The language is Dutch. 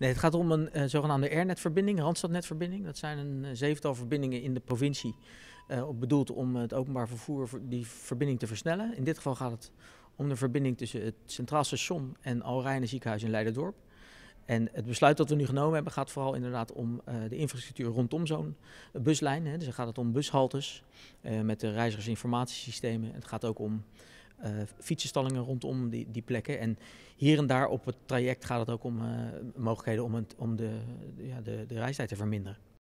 Nee, het gaat om een uh, zogenaamde airnetverbinding, Randstadnetverbinding. Dat zijn een eh, zevental verbindingen in de provincie eh, bedoeld om het openbaar vervoer, die verbinding te versnellen. In dit geval gaat het om de verbinding tussen het Centraal Station en Alreine ziekenhuis in Leiderdorp. En het besluit dat we nu genomen hebben gaat vooral inderdaad om de infrastructuur rondom zo'n buslijn. Hè. Dus dan gaat het om bushaltes met de reizigersinformatiesystemen. Het gaat ook om uh, eh, fietsenstallingen rondom die, die plekken. En hier en daar op het traject gaat het ook om eh, mogelijkheden om, het, om de, ja, de, de reistijd te verminderen.